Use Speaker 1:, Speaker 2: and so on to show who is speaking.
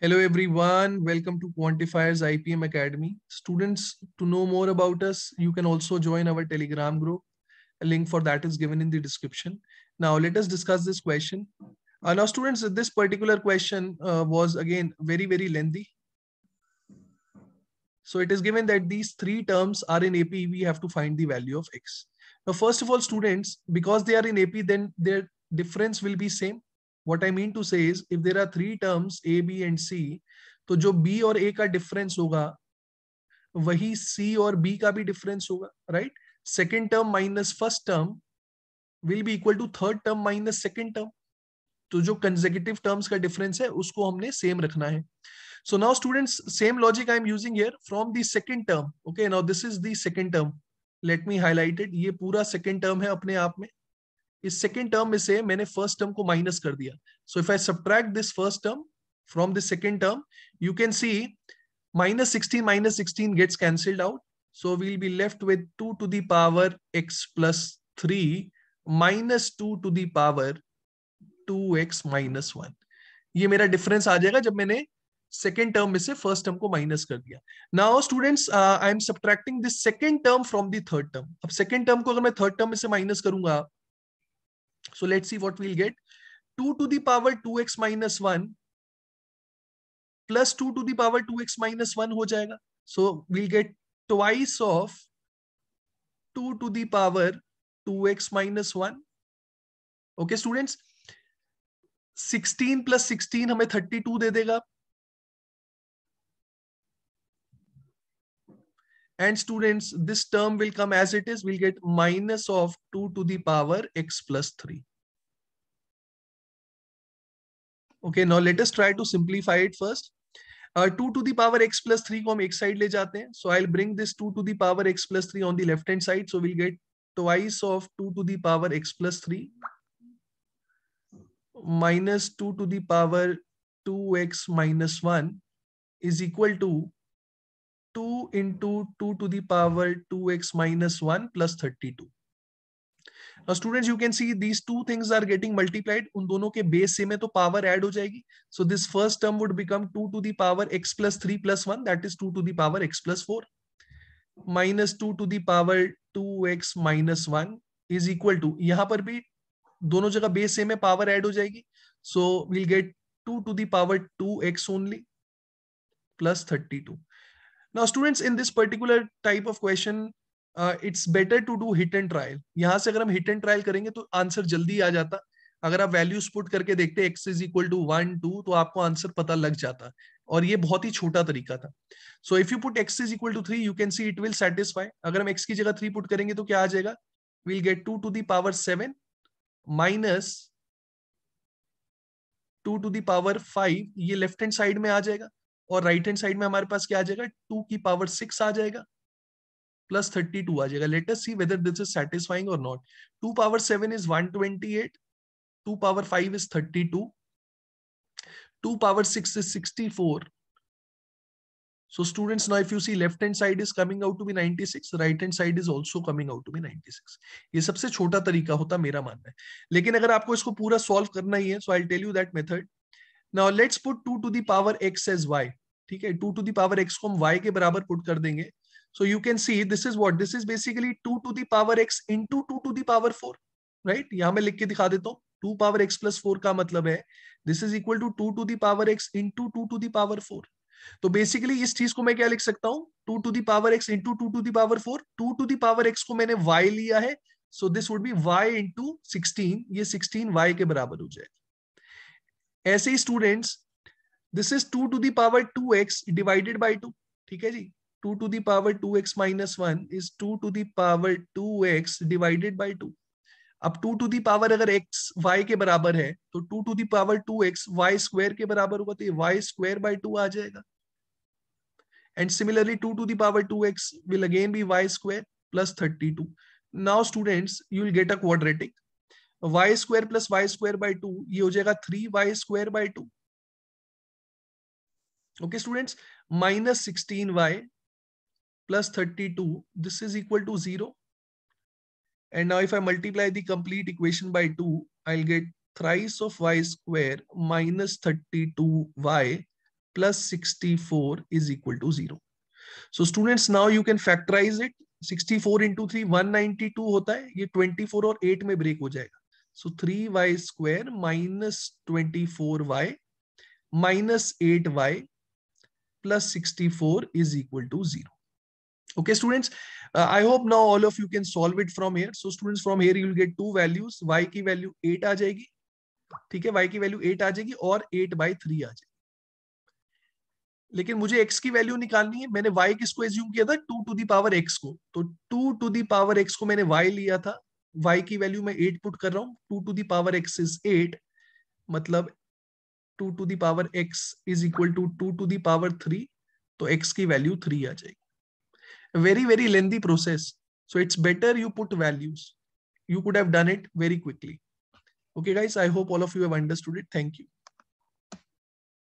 Speaker 1: Hello everyone, welcome to Quantifiers IPM Academy. Students, to know more about us, you can also join our Telegram group. A link for that is given in the description. Now let us discuss this question. Uh, now students, this particular question uh, was again very, very lengthy. So it is given that these three terms are in AP, we have to find the value of X. Now, first of all, students, because they are in AP, then their difference will be same what I mean two से three terms A B and C तो जो B और ए का difference होगा वही सी और B का भी डिफरेंस होगा right second term minus first term will be equal to third term minus second term तो जो कंजेकेटिव टर्म्स का डिफरेंस है उसको हमने सेम रखना है so now student same logic I am using here from the second term okay now this is the second term let me highlighted ये पूरा सेकेंड टर्म है अपने आप में इस सेकेंड टर्म में से मैंने फर्स्ट टर्म को माइनस कर दिया so if I subtract this first term from the term you can see minus sixteen minus minus 16 gets cancelled out so we'll be left with two to the X plus three minus two to to the power 2x minus ये मेरा difference आ जाएगा जब मैंने second term में से first term को minus कर दिया now students I am subtracting this second term from the third term अब सेकेंड टर्म को अगर मैं थर्ड टर्म में से माइनस करूंगा So let's see what we'll get. 2 to the power 2x minus 1 plus 2 to the power 2x minus 1 ho jayega. So we'll get twice of 2 to the power 2x minus 1. Okay students, 16 plus 16 हमें 32 दे देगा and students this term will come as it is we'll get minus of 2 to the power x plus 3 okay now let try to simplify it first two to the power x plus three को हम एक side ले जाते हैं so I bring this two to the power x plus three on the side so will get twice of 2 to the power x plus 3 minus 2 to the power 2x minus 1 is equal to 2 into 2 to the power 2x minus 1 plus 32. Students you can see these two things are getting multiplied उन दोनों के base से में तो power add हो जाएगी so this first term would become two to the power x plus three plus one that is two to the power x plus four minus two to the power two x minus one is equal to यहाँ पर भी दोनों जगह base same है power add हो जाएगी so will get two to the power two x only plus 32. Now students in this particular type of question, it's better to do hit and trial यहां से अगर हम हिट एंड ट्रायल करेंगे तो answer जल्दी आ जाता अगर आप वैल्यूज पुट करके देखते x is equal to one two तो आपको आंसर पता लग जाता और ये बहुत ही छोटा तरीका था so if you put x is equal to three you can see it will satisfy अगर हम एक्स की जगह थ्री पुट करेंगे तो क्या आ जाएगा will get two to the power seven minus two to the power five ये लेफ्ट हैंड साइड में आ जाएगा और राइट हैंड साइड में हमारे पास क्या आ जाएगा टू की पावर सिक्स आ जाएगा प्लस थर्टी टू आ जाएगा let us see whether this is satisfying और not two power seven is one twenty eight two power five is thirty two two power six is sixty four So students, now if you see left hand side is coming out to be 96, right hand side is also coming out to be 96. ये सबसे छोटा तरीका होता मेरा मानना है लेकिन अगर आपको इसको पूरा सॉल्व करना ही है so I tell you that method now let's put two to the power x as y ठीक है to the power x को हम y के बराबर put कर देंगे So you can see this is what this is basically 2 to the power x into 2 to the power 4. right yahan main likh ke dikha deta hu 2 power x plus 4 ka matlab hai this is equal to 2 to the power x into 2 to the power 4 तो basically इस चीज को मैं क्या लिख सकता हूं two to the power x into two to the power four two to the power x को मैंने वाई लिया है so this would be y into sixteen ये सिक्सटीन वाई के बराबर हो जाएगा ऐसे ही students this is two to the power two x divided by two ठीक है जी two to the power two x minus one is two to the power two x divided by two अब टू टू दावर अगर x y के बराबर है तो two to the power two x y square के बराबर होगा तो वाई स्क्वायर बाई टू आ जाएगा and similarly two to the power two x will again be y square plus thirty two now students you will get a quadratic y square plus y square by two ये हो जाएगा three y square by two okay students minus sixteen y plus 32, this is equal to 0. And now if I multiply the complete equation by 2, I'll get thrice of y square minus 32y plus 64 is equal to 0. So students, now you can factorize it. 64 into 3, 192 hota hai ye 24 aur 8 mein break ho jayega so 3y square minus 24y minus 8y plus 64 is equal to sixty okay students uh, i hope now all of you can solve it from here so students from here you will get two values y की value 8 आ जाएगी ठीक है y की value 8 आ जाएगी और 8 by three आ जाएगी लेकिन मुझे x की वैल्यू निकालनी है मैंने y किसको एज्यूम किया था 2 टू दावर x को तो 2 टू दावर x को मैंने y लिया था y की वैल्यू मैं 8 पुट कर रहा हूँ 2 टू दावर x इज 8 मतलब 2 to the power x is equal to 2 to the power 3 तो x की वैल्यू 3 आ जाएगी a very very lengthy process so it's better you put values you could have done it very quickly okay guys i hope all of you have understood it thank you